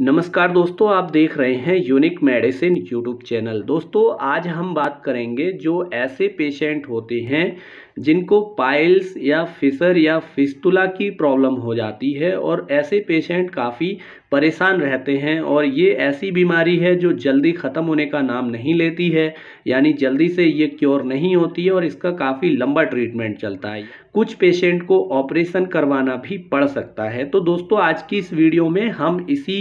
नमस्कार दोस्तों आप देख रहे हैं यूनिक मेडिसिन यूट्यूब चैनल दोस्तों आज हम बात करेंगे जो ऐसे पेशेंट होते हैं जिनको पाइल्स या फिसर या फिस्तुला की प्रॉब्लम हो जाती है और ऐसे पेशेंट काफ़ी परेशान रहते हैं और ये ऐसी बीमारी है जो जल्दी ख़त्म होने का नाम नहीं लेती है यानी जल्दी से ये क्योर नहीं होती है और इसका काफ़ी लंबा ट्रीटमेंट चलता है कुछ पेशेंट को ऑपरेशन करवाना भी पड़ सकता है तो दोस्तों आज की इस वीडियो में हम इसी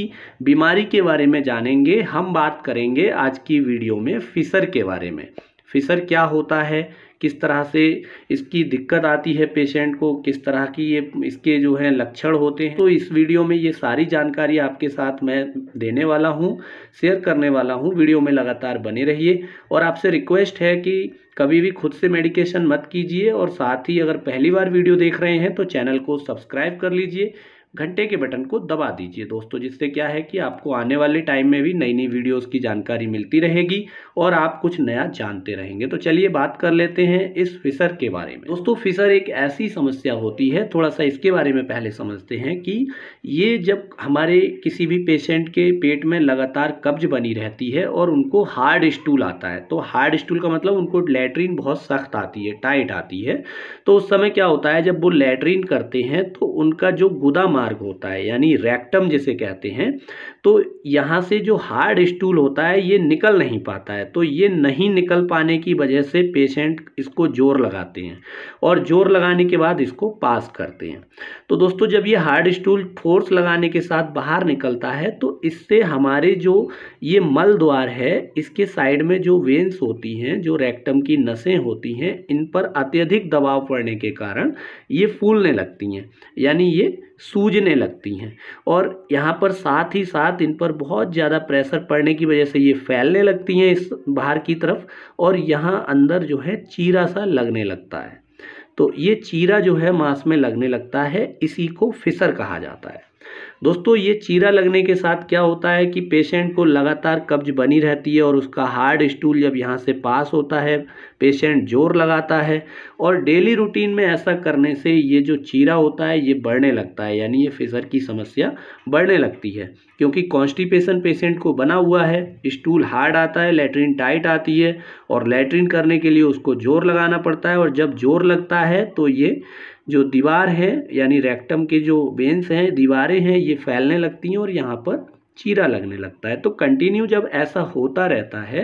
बीमारी के बारे में जानेंगे हम बात करेंगे आज की वीडियो में फिसर के बारे में फिसर क्या होता है किस तरह से इसकी दिक्कत आती है पेशेंट को किस तरह की ये इसके जो है लक्षण होते हैं तो इस वीडियो में ये सारी जानकारी आपके साथ मैं देने वाला हूँ शेयर करने वाला हूँ वीडियो में लगातार बने रहिए और आपसे रिक्वेस्ट है कि कभी भी खुद से मेडिकेशन मत कीजिए और साथ ही अगर पहली बार वीडियो देख रहे हैं तो चैनल को सब्सक्राइब कर लीजिए घंटे के बटन को दबा दीजिए दोस्तों जिससे क्या है कि आपको आने वाले टाइम में भी नई नई वीडियोस की जानकारी मिलती रहेगी और आप कुछ नया जानते रहेंगे तो चलिए बात कर लेते हैं इस फिसर के बारे में दोस्तों फिसर एक ऐसी समस्या होती है थोड़ा सा इसके बारे में पहले समझते हैं कि ये जब हमारे किसी भी पेशेंट के पेट में लगातार कब्ज बनी रहती है और उनको हार्ड स्टूल आता है तो हार्ड स्टूल का मतलब उनको लेटरिन बहुत सख्त आती है टाइट आती है तो उस समय क्या होता है जब वो लेटरिन करते हैं तो उनका जो गुदा मार्ग होता है यानी रेक्टम जिसे कहते हैं तो यहाँ से जो हार्ड स्टूल होता है ये निकल नहीं पाता है तो ये नहीं निकल पाने की वजह से पेशेंट इसको जोर लगाते हैं और जोर लगाने के बाद इसको पास करते हैं तो दोस्तों जब ये हार्ड स्टूल फोर्स लगाने के साथ बाहर निकलता है तो इससे हमारे जो ये मल द्वार है इसके साइड में जो वेन्स होती हैं जो रेक्टम की नसें होती हैं इन पर अत्यधिक दबाव पड़ने के कारण ये फूलने लगती हैं यानी ये सूजने लगती हैं और यहाँ पर साथ ही साथ इन पर बहुत ज़्यादा प्रेशर पड़ने की वजह से ये फैलने लगती हैं इस बाहर की तरफ और यहाँ अंदर जो है चीरा सा लगने लगता है तो ये चीरा जो है मांस में लगने लगता है इसी को फिसर कहा जाता है दोस्तों ये चीरा लगने के साथ क्या होता है कि पेशेंट को लगातार कब्ज बनी रहती है और उसका हार्ड स्टूल जब यहाँ से पास होता है पेशेंट जोर लगाता है और डेली रूटीन में ऐसा करने से ये जो चीरा होता है ये बढ़ने लगता है यानी ये फिसर की समस्या बढ़ने लगती है क्योंकि कॉन्स्टिपेशन पेशेंट को बना हुआ है स्टूल हार्ड आता है लेटरिन टाइट आती है और लेटरिन करने के लिए उसको जोर लगाना पड़ता है और जब जोर लगता है तो ये जो दीवार है यानी रेक्टम के जो बेंस हैं दीवारें हैं ये फैलने लगती हैं और यहाँ पर चीरा लगने लगता है तो कंटिन्यू जब ऐसा होता रहता है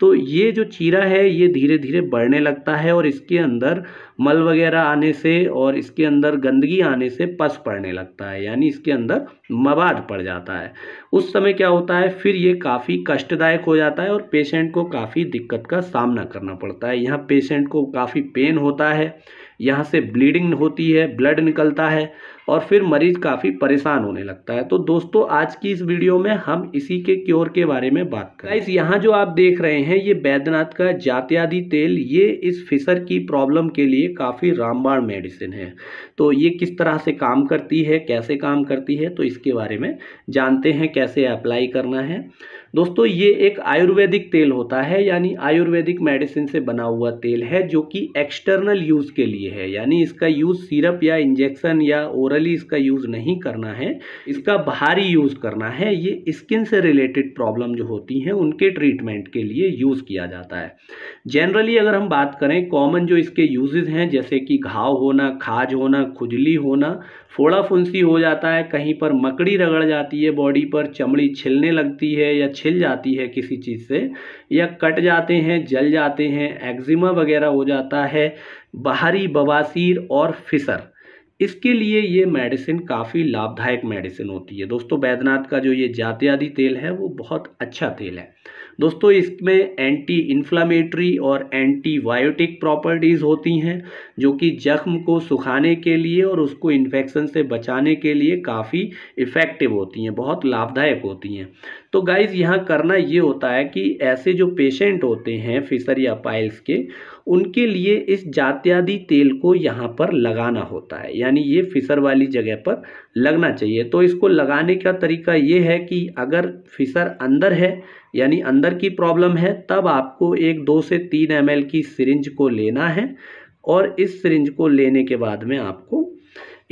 तो ये जो चीरा है ये धीरे धीरे बढ़ने लगता है और इसके अंदर मल वगैरह आने से और इसके अंदर गंदगी आने से पस पड़ने लगता है यानी इसके अंदर मवाद पड़ जाता है उस समय क्या होता है फिर ये काफ़ी कष्टदायक हो जाता है और पेशेंट को काफ़ी दिक्कत का सामना करना पड़ता है यहाँ पेशेंट को काफ़ी पेन होता है यहाँ से ब्लीडिंग होती है ब्लड निकलता है और फिर मरीज काफ़ी परेशान होने लगता है तो दोस्तों आज की इस वीडियो में हम इसी के क्योर के बारे में बात करें इस यहाँ जो आप देख रहे हैं ये बैद्यनाथ का जात्यादि तेल ये इस फिसर की प्रॉब्लम के लिए काफ़ी रामबाण मेडिसिन है तो ये किस तरह से काम करती है कैसे काम करती है तो इसके के बारे में जानते हैं कैसे अप्लाई करना है दोस्तों ये एक आयुर्वेदिक तेल होता है यानी आयुर्वेदिक मेडिसिन से बना हुआ तेल है जो कि एक्सटर्नल यूज़ के लिए है यानी इसका यूज़ सिरप या इंजेक्शन या ओरली इसका यूज़ नहीं करना है इसका बाहरी यूज़ करना है ये स्किन से रिलेटेड प्रॉब्लम जो होती हैं उनके ट्रीटमेंट के लिए यूज़ किया जाता है जनरली अगर हम बात करें कॉमन जो इसके यूजेज हैं जैसे कि घाव होना खाज होना खुजली होना फोड़ा फुंसी हो जाता है कहीं पर मकड़ी रगड़ जाती है बॉडी पर चमड़ी छिलने लगती है या छिल जाती है किसी चीज़ से या कट जाते हैं जल जाते हैं एक्जिमा वगैरह हो जाता है बाहरी बवासीर और फिसर इसके लिए ये मेडिसिन काफ़ी लाभदायक मेडिसिन होती है दोस्तों बैद्यनाथ का जो ये जातियादी तेल है वो बहुत अच्छा तेल है दोस्तों इसमें एंटी इन्फ्लामेटरी और एंटीबायोटिक प्रॉपर्टीज़ होती हैं जो कि जख्म को सुखाने के लिए और उसको इन्फेक्शन से बचाने के लिए काफ़ी इफ़ेक्टिव होती हैं बहुत लाभदायक होती हैं तो गाइज़ यहाँ करना ये होता है कि ऐसे जो पेशेंट होते हैं फिसर या पाइल्स के उनके लिए इस जात्यादि तेल को यहाँ पर लगाना होता है यानी ये फिसर वाली जगह पर लगना चाहिए तो इसको लगाने का तरीका ये है कि अगर फिसर अंदर है यानी अंदर की प्रॉब्लम है तब आपको एक दो से तीन एम की सिरिंज को लेना है और इस सिरिंज को लेने के बाद में आपको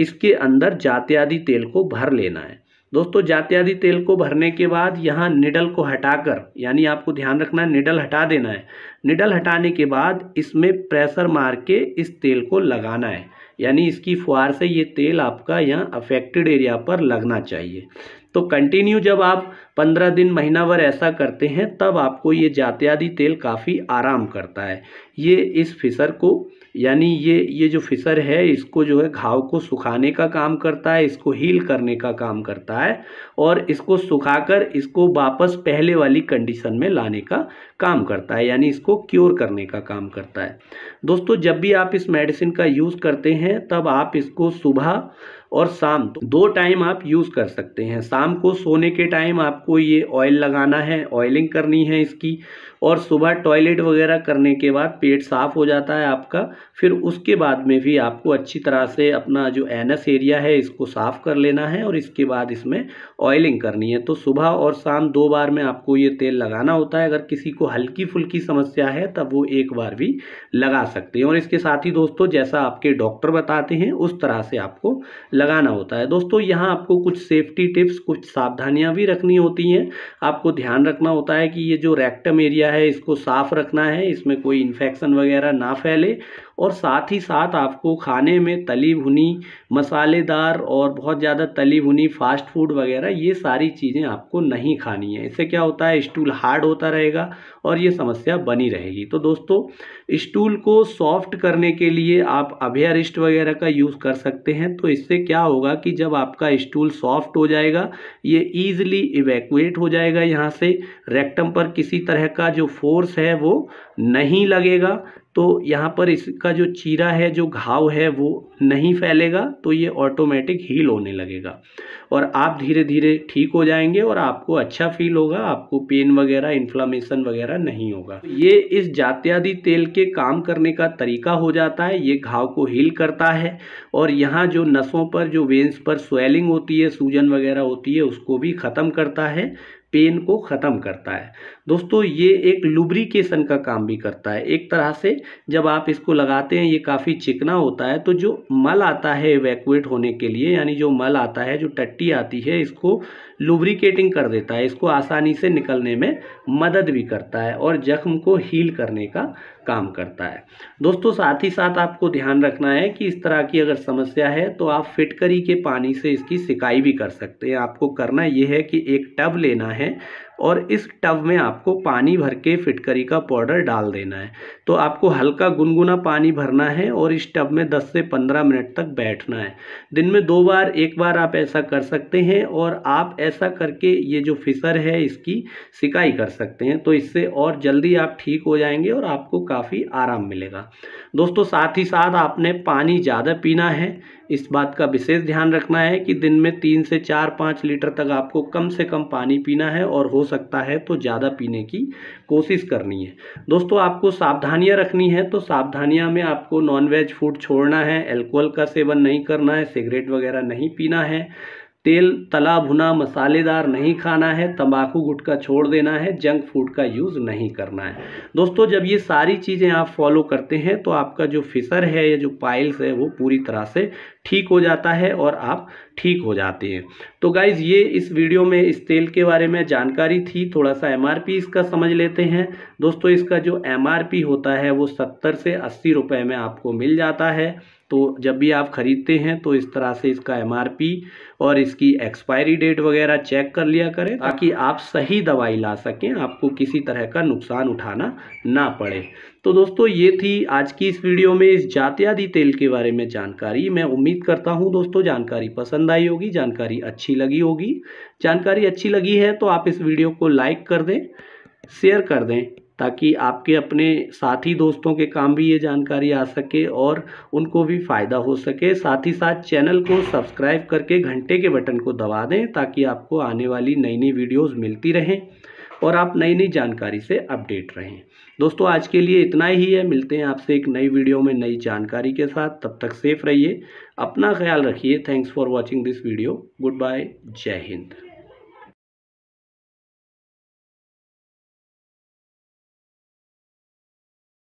इसके अंदर जात्यादि तेल को भर लेना है दोस्तों जात्यादि तेल को भरने के बाद यहाँ निडल को हटाकर यानी आपको ध्यान रखना है निडल हटा देना है निडल हटाने के बाद इसमें प्रेशर मार के इस तेल को लगाना है यानी इसकी फुहार से ये तेल आपका यहाँ अफेक्टेड एरिया पर लगना चाहिए तो कंटिन्यू जब आप पंद्रह दिन महीना भर ऐसा करते हैं तब आपको ये जात्यादि तेल काफ़ी आराम करता है ये इस फिसर को यानी ये ये जो फिसर है इसको जो है घाव को सुखाने का काम करता है इसको हील करने का काम करता है और इसको सुखाकर इसको वापस पहले वाली कंडीशन में लाने का काम करता है यानी इसको क्योर करने का काम करता है दोस्तों जब भी आप इस मेडिसिन का यूज़ करते हैं तब आप इसको सुबह और शाम तो दो टाइम आप यूज़ कर सकते हैं शाम को सोने के टाइम आपको ये ऑयल लगाना है ऑयलिंग करनी है इसकी और सुबह टॉयलेट वगैरह करने के बाद पेट साफ हो जाता है आपका फिर उसके बाद में भी आपको अच्छी तरह से अपना जो एनस एरिया है इसको साफ़ कर लेना है और इसके बाद इसमें ऑयलिंग करनी है तो सुबह और शाम दो बार में आपको ये तेल लगाना होता है अगर किसी को हल्की फुल्की समस्या है तब वो एक बार भी लगा सकते हैं और इसके साथ ही दोस्तों जैसा आपके डॉक्टर बताते हैं उस तरह से आपको लगाना होता है दोस्तों यहाँ आपको कुछ सेफ्टी टिप्स कुछ सावधानियाँ भी रखनी होती हैं आपको ध्यान रखना होता है कि ये जो रैक्टम एरिया है इसको साफ़ रखना है इसमें कोई इन्फेक्शन वगैरह ना फैले और साथ ही साथ आपको खाने में तली भुनी मसालेदार और बहुत ज़्यादा तली भुनी फास्ट फूड वगैरह ये सारी चीज़ें आपको नहीं खानी है इससे क्या होता है स्टूल हार्ड होता रहेगा और ये समस्या बनी रहेगी तो दोस्तों स्टूल को सॉफ्ट करने के लिए आप अभ्यारिष्ट वगैरह का यूज़ कर सकते हैं तो इससे क्या होगा कि जब आपका स्टूल सॉफ्ट हो जाएगा ये ईजिली इवेकुएट हो जाएगा यहाँ से रेक्टम पर किसी तरह का जो फोर्स है वो नहीं लगेगा तो यहाँ पर इसका जो चीरा है जो घाव है वो नहीं फैलेगा तो ये ऑटोमेटिक हील होने लगेगा और आप धीरे धीरे ठीक हो जाएंगे और आपको अच्छा फील होगा आपको पेन वगैरह इन्फ्लामेशन वगैरह नहीं होगा ये इस जात्यादि तेल के काम करने का तरीका हो जाता है ये घाव को हील करता है और यहाँ जो नसों पर जो वेंस पर स्वेलिंग होती है सूजन वगैरह होती है उसको भी ख़त्म करता है पेन को ख़त्म करता है दोस्तों ये एक लुब्रिकेशन का काम भी करता है एक तरह से जब आप इसको लगाते हैं ये काफ़ी चिकना होता है तो जो मल आता है इवैक्यूएट होने के लिए यानी जो मल आता है जो टट्टी आती है इसको लुब्रिकेटिंग कर देता है इसको आसानी से निकलने में मदद भी करता है और जख्म को हील करने का काम करता है दोस्तों साथ ही साथ आपको ध्यान रखना है कि इस तरह की अगर समस्या है तो आप फिटकरी के पानी से इसकी सिकाई भी कर सकते हैं आपको करना यह है कि एक टब लेना है और इस टब में आपको पानी भर के फिटकरी का पाउडर डाल देना है तो आपको हल्का गुनगुना पानी भरना है और इस टब में 10 से 15 मिनट तक बैठना है दिन में दो बार एक बार आप ऐसा कर सकते हैं और आप ऐसा करके ये जो फिसर है इसकी सिकाई कर सकते हैं तो इससे और जल्दी आप ठीक हो जाएंगे और आपको काफ़ी आराम मिलेगा दोस्तों साथ ही साथ आपने पानी ज़्यादा पीना है इस बात का विशेष ध्यान रखना है कि दिन में तीन से चार पाँच लीटर तक आपको कम से कम पानी पीना है और हो सकता है तो ज़्यादा पीने की कोशिश करनी है दोस्तों आपको सावधानियाँ रखनी है तो सावधानियाँ में आपको वेज फूड छोड़ना है एल्कोहल का सेवन नहीं करना है सिगरेट वगैरह नहीं पीना है तेल तला भुना मसालेदार नहीं खाना है तंबाकू गुटका छोड़ देना है जंक फूड का यूज़ नहीं करना है दोस्तों जब ये सारी चीज़ें आप फॉलो करते हैं तो आपका जो फिसर है या जो पाइल्स है वो पूरी तरह से ठीक हो जाता है और आप ठीक हो जाते हैं तो गाइज़ ये इस वीडियो में इस तेल के बारे में जानकारी थी थोड़ा सा एम इसका समझ लेते हैं दोस्तों इसका जो एम होता है वो सत्तर से अस्सी रुपये में आपको मिल जाता है तो जब भी आप ख़रीदते हैं तो इस तरह से इसका एम और इसकी एक्सपायरी डेट वगैरह चेक कर लिया करें ताकि आप सही दवाई ला सकें आपको किसी तरह का नुकसान उठाना ना पड़े तो दोस्तों ये थी आज की इस वीडियो में इस जातियादी तेल के बारे में जानकारी मैं उम्मीद करता हूँ दोस्तों जानकारी पसंद आई होगी जानकारी अच्छी लगी होगी जानकारी अच्छी लगी है तो आप इस वीडियो को लाइक कर दें शेयर कर दें ताकि आपके अपने साथी दोस्तों के काम भी ये जानकारी आ सके और उनको भी फ़ायदा हो सके साथ ही साथ चैनल को सब्सक्राइब करके घंटे के बटन को दबा दें ताकि आपको आने वाली नई नई वीडियोस मिलती रहें और आप नई नई जानकारी से अपडेट रहें दोस्तों आज के लिए इतना ही है मिलते हैं आपसे एक नई वीडियो में नई जानकारी के साथ तब तक सेफ रहिए अपना ख्याल रखिए thanks for watching this video good bye जय हिंद